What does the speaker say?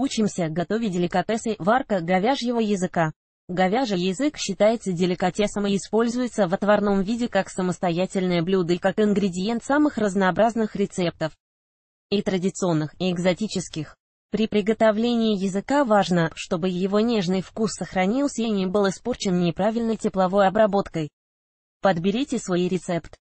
Учимся готовить деликатесы варка говяжьего языка. Говяжий язык считается деликатесом и используется в отварном виде как самостоятельное блюдо и как ингредиент самых разнообразных рецептов. И традиционных, и экзотических. При приготовлении языка важно, чтобы его нежный вкус сохранился и не был испорчен неправильной тепловой обработкой. Подберите свой рецепт.